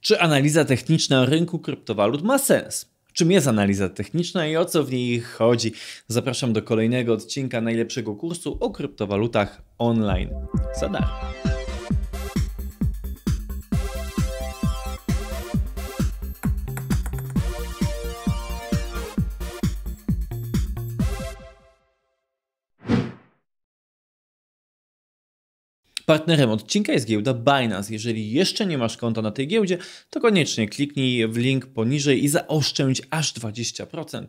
Czy analiza techniczna rynku kryptowalut ma sens? Czym jest analiza techniczna i o co w niej chodzi? Zapraszam do kolejnego odcinka najlepszego kursu o kryptowalutach online. Zadar. Partnerem odcinka jest giełda Binance. Jeżeli jeszcze nie masz konta na tej giełdzie, to koniecznie kliknij w link poniżej i zaoszczędź aż 20%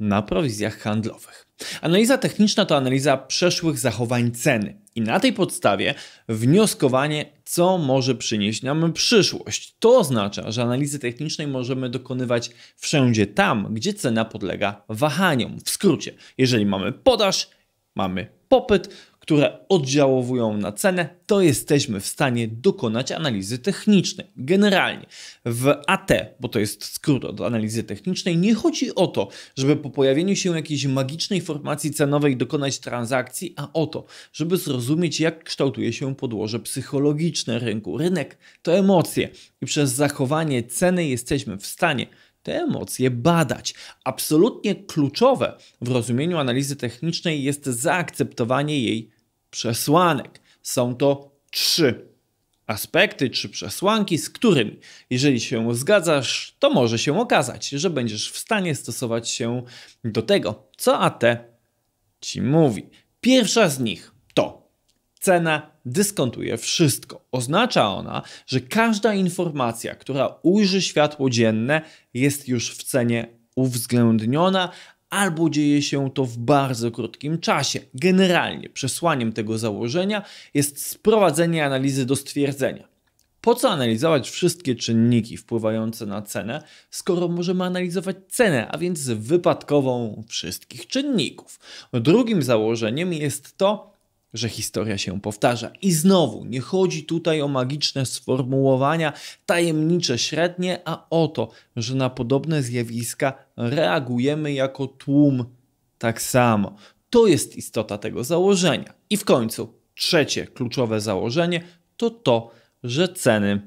na prowizjach handlowych. Analiza techniczna to analiza przeszłych zachowań ceny i na tej podstawie wnioskowanie, co może przynieść nam przyszłość. To oznacza, że analizy technicznej możemy dokonywać wszędzie tam, gdzie cena podlega wahaniom. W skrócie, jeżeli mamy podaż, mamy popyt, które oddziałowują na cenę, to jesteśmy w stanie dokonać analizy technicznej. Generalnie w AT, bo to jest skrót od analizy technicznej, nie chodzi o to, żeby po pojawieniu się jakiejś magicznej formacji cenowej dokonać transakcji, a o to, żeby zrozumieć, jak kształtuje się podłoże psychologiczne rynku. Rynek to emocje i przez zachowanie ceny jesteśmy w stanie te emocje badać. Absolutnie kluczowe w rozumieniu analizy technicznej jest zaakceptowanie jej przesłanek. Są to trzy aspekty czy przesłanki, z którymi, jeżeli się zgadzasz, to może się okazać, że będziesz w stanie stosować się do tego, co AT ci mówi. Pierwsza z nich to cena dyskontuje wszystko. Oznacza ona, że każda informacja, która ujrzy światło dzienne, jest już w cenie uwzględniona, albo dzieje się to w bardzo krótkim czasie. Generalnie przesłaniem tego założenia jest sprowadzenie analizy do stwierdzenia. Po co analizować wszystkie czynniki wpływające na cenę, skoro możemy analizować cenę, a więc wypadkową wszystkich czynników? Drugim założeniem jest to, że historia się powtarza. I znowu, nie chodzi tutaj o magiczne sformułowania, tajemnicze średnie, a o to, że na podobne zjawiska reagujemy jako tłum tak samo. To jest istota tego założenia. I w końcu trzecie kluczowe założenie to to, że ceny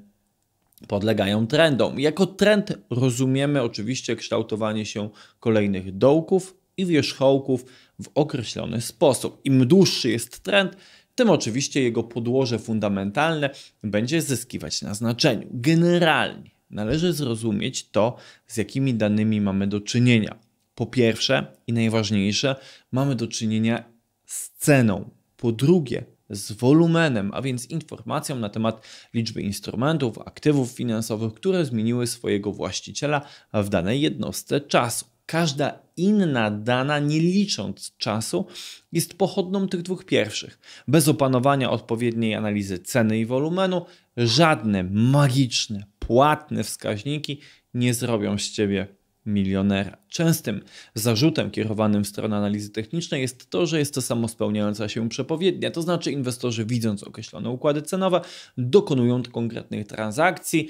podlegają trendom. Jako trend rozumiemy oczywiście kształtowanie się kolejnych dołków, i wierzchołków w określony sposób. Im dłuższy jest trend, tym oczywiście jego podłoże fundamentalne będzie zyskiwać na znaczeniu. Generalnie należy zrozumieć to, z jakimi danymi mamy do czynienia. Po pierwsze i najważniejsze, mamy do czynienia z ceną. Po drugie, z wolumenem, a więc informacją na temat liczby instrumentów, aktywów finansowych, które zmieniły swojego właściciela w danej jednostce czasu każda inna dana, nie licząc czasu, jest pochodną tych dwóch pierwszych. Bez opanowania odpowiedniej analizy ceny i wolumenu, żadne magiczne, płatne wskaźniki nie zrobią z ciebie milionera. Częstym zarzutem kierowanym w stronę analizy technicznej jest to, że jest to samospełniająca się przepowiednia, to znaczy inwestorzy widząc określone układy cenowe dokonują konkretnych transakcji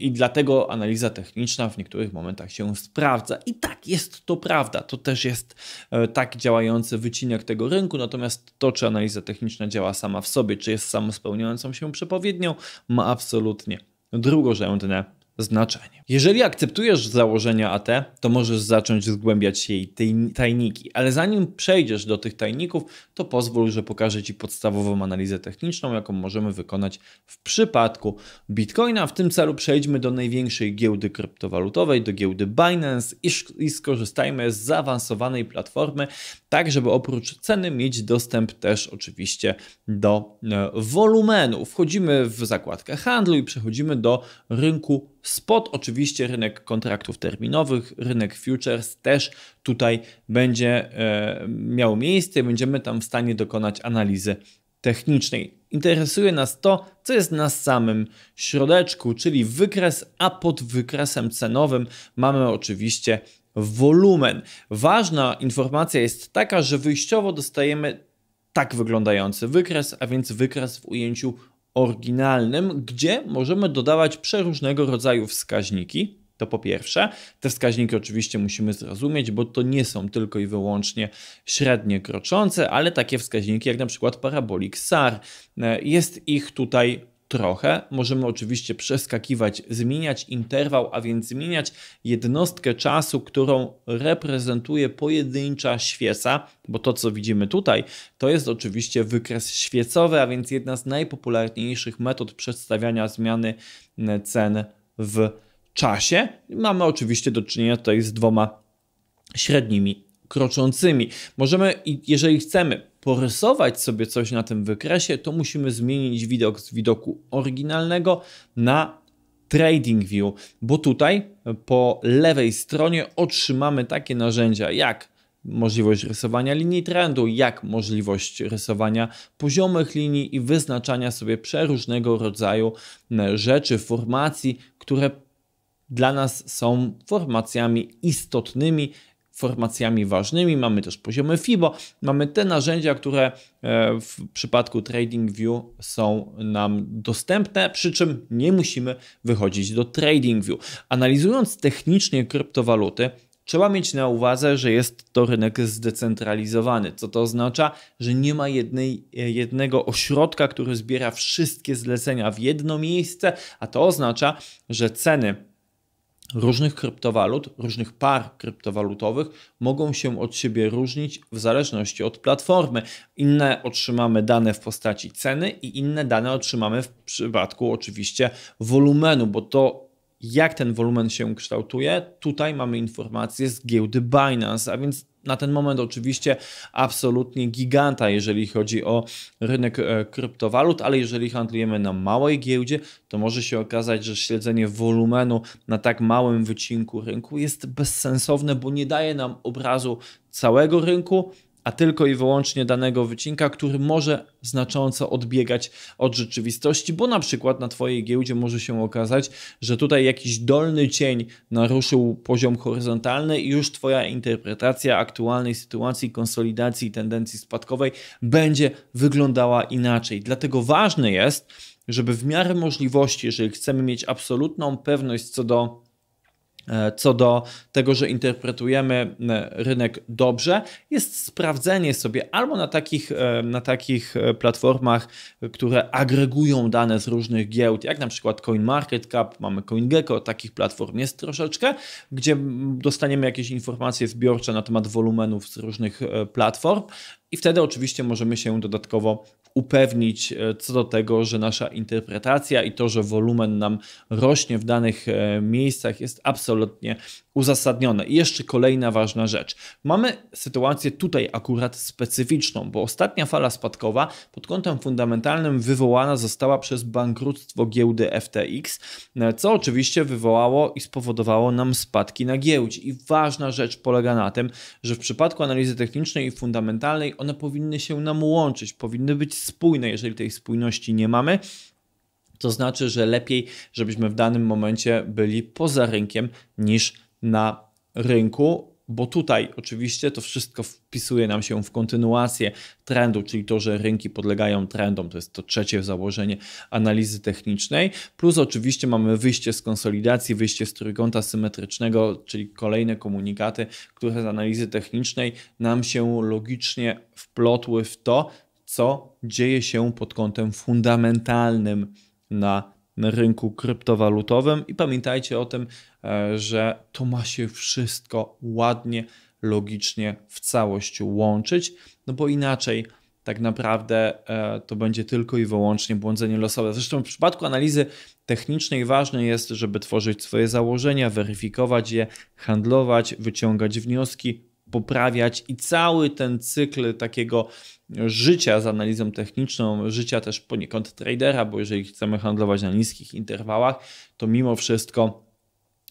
i dlatego analiza techniczna w niektórych momentach się sprawdza. I tak jest to prawda, to też jest e, tak działający wycinek tego rynku, natomiast to, czy analiza techniczna działa sama w sobie, czy jest samospełniającą się przepowiednią, ma absolutnie drugorzędne znaczenie. Jeżeli akceptujesz założenia AT, to możesz zacząć zgłębiać jej tajniki, ale zanim przejdziesz do tych tajników, to pozwól, że pokażę Ci podstawową analizę techniczną, jaką możemy wykonać w przypadku Bitcoina. W tym celu przejdźmy do największej giełdy kryptowalutowej, do giełdy Binance i skorzystajmy z zaawansowanej platformy, tak żeby oprócz ceny mieć dostęp też oczywiście do e, wolumenu. Wchodzimy w zakładkę handlu i przechodzimy do rynku Spot, oczywiście rynek kontraktów terminowych, rynek futures też tutaj będzie e, miał miejsce. Będziemy tam w stanie dokonać analizy technicznej. Interesuje nas to, co jest na samym środeczku, czyli wykres, a pod wykresem cenowym mamy oczywiście wolumen. Ważna informacja jest taka, że wyjściowo dostajemy tak wyglądający wykres, a więc wykres w ujęciu oryginalnym, gdzie możemy dodawać przeróżnego rodzaju wskaźniki, to po pierwsze, te wskaźniki oczywiście musimy zrozumieć, bo to nie są tylko i wyłącznie średnie kroczące, ale takie wskaźniki jak na przykład parabolik SAR. E, jest ich tutaj trochę. Możemy oczywiście przeskakiwać, zmieniać interwał, a więc zmieniać jednostkę czasu, którą reprezentuje pojedyncza świeca, bo to co widzimy tutaj to jest oczywiście wykres świecowy, a więc jedna z najpopularniejszych metod przedstawiania zmiany cen w czasie. Mamy oczywiście do czynienia tutaj z dwoma średnimi kroczącymi. Możemy, jeżeli chcemy porysować sobie coś na tym wykresie, to musimy zmienić widok z widoku oryginalnego na Trading View, bo tutaj e, po lewej stronie otrzymamy takie narzędzia jak możliwość rysowania linii trendu, jak możliwość rysowania poziomych linii i wyznaczania sobie przeróżnego rodzaju rzeczy, formacji, które dla nas są formacjami istotnymi formacjami ważnymi, mamy też poziomy FIBO, mamy te narzędzia, które e, w przypadku TradingView są nam dostępne, przy czym nie musimy wychodzić do TradingView. Analizując technicznie kryptowaluty, Trzeba mieć na uwadze, że jest to rynek zdecentralizowany, co to oznacza, że nie ma jednej, e, jednego ośrodka, który zbiera wszystkie zlecenia w jedno miejsce, a to oznacza, że ceny różnych kryptowalut, różnych par kryptowalutowych mogą się od siebie różnić w zależności od platformy. Inne otrzymamy dane w postaci ceny i inne dane otrzymamy w przypadku oczywiście wolumenu, bo to jak ten wolumen się kształtuje, tutaj mamy informacje z giełdy Binance, a więc na ten moment oczywiście absolutnie giganta, jeżeli chodzi o rynek e, kryptowalut, ale jeżeli handlujemy na małej giełdzie, to może się okazać, że śledzenie wolumenu na tak małym wycinku rynku jest bezsensowne, bo nie daje nam obrazu całego rynku, a tylko i wyłącznie danego wycinka, który może znacząco odbiegać od rzeczywistości, bo na przykład na Twojej giełdzie może się okazać, że tutaj jakiś dolny cień naruszył poziom horyzontalny i już Twoja interpretacja aktualnej sytuacji, konsolidacji i tendencji spadkowej będzie wyglądała inaczej. Dlatego ważne jest, żeby w miarę możliwości, jeżeli chcemy mieć absolutną pewność co do E, co do tego, że interpretujemy e, rynek dobrze, jest sprawdzenie sobie albo na takich, e, na takich platformach, które agregują dane z różnych giełd, jak na przykład CoinMarketCap, mamy CoinGecko, takich platform jest troszeczkę, gdzie dostaniemy jakieś informacje zbiorcze na temat wolumenów z różnych platform i wtedy oczywiście możemy się dodatkowo upewnić e, co do tego, że nasza interpretacja i to, że wolumen nam rośnie w danych e, miejscach jest absolutnie uzasadnione. I jeszcze kolejna ważna rzecz. Mamy sytuację tutaj akurat specyficzną, bo ostatnia fala spadkowa pod kątem fundamentalnym wywołana została przez bankructwo giełdy FTX, e, co oczywiście wywołało i spowodowało nam spadki na giełdzie. I ważna rzecz polega na tym, że w przypadku analizy technicznej i fundamentalnej one powinny się nam łączyć, powinny być spójne. Jeżeli tej spójności nie mamy, to znaczy, że lepiej, żebyśmy w danym momencie byli poza rynkiem niż na rynku. Bo tutaj oczywiście to wszystko wpisuje nam się w kontynuację trendu, czyli to, że rynki podlegają trendom, to jest to trzecie założenie analizy technicznej. Plus oczywiście mamy wyjście z konsolidacji, wyjście z trójkąta symetrycznego, czyli kolejne komunikaty, które z analizy technicznej nam się logicznie wplotły w to, co dzieje się pod kątem fundamentalnym na rynku kryptowalutowym i pamiętajcie o tym, e, że to ma się wszystko ładnie, logicznie w całość łączyć, no bo inaczej tak naprawdę e, to będzie tylko i wyłącznie błądzenie losowe. Zresztą w przypadku analizy technicznej ważne jest, żeby tworzyć swoje założenia, weryfikować je, handlować, wyciągać wnioski, poprawiać i cały ten cykl takiego życia z analizą techniczną, życia też poniekąd tradera, bo jeżeli chcemy handlować na niskich interwałach, to mimo wszystko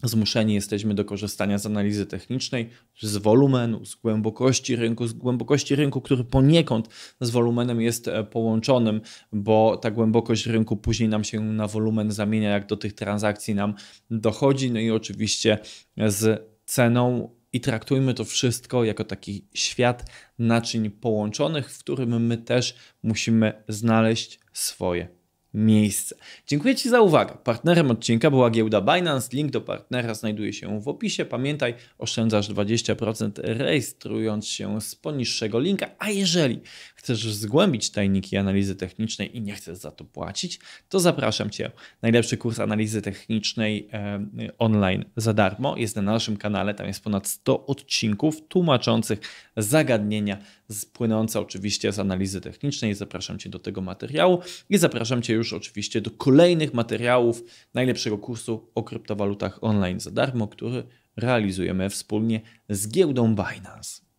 zmuszeni jesteśmy do korzystania z analizy technicznej, z wolumenu, z głębokości rynku, z głębokości rynku, który poniekąd z wolumenem jest e, połączonym, bo ta głębokość rynku później nam się na wolumen zamienia, jak do tych transakcji nam dochodzi, no i oczywiście z ceną i traktujmy to wszystko jako taki świat naczyń połączonych, w którym my też musimy znaleźć swoje miejsce. Dziękuję Ci za uwagę. Partnerem odcinka była giełda Binance. Link do partnera znajduje się w opisie. Pamiętaj, oszczędzasz 20% rejestrując się z poniższego linka. A jeżeli chcesz zgłębić tajniki analizy technicznej i nie chcesz za to płacić, to zapraszam Cię. Najlepszy kurs analizy technicznej e, online za darmo jest na naszym kanale. Tam jest ponad 100 odcinków tłumaczących zagadnienia płynące oczywiście z analizy technicznej. Zapraszam Cię do tego materiału i zapraszam Cię już oczywiście do kolejnych materiałów najlepszego kursu o kryptowalutach online za darmo, który realizujemy wspólnie z giełdą Binance.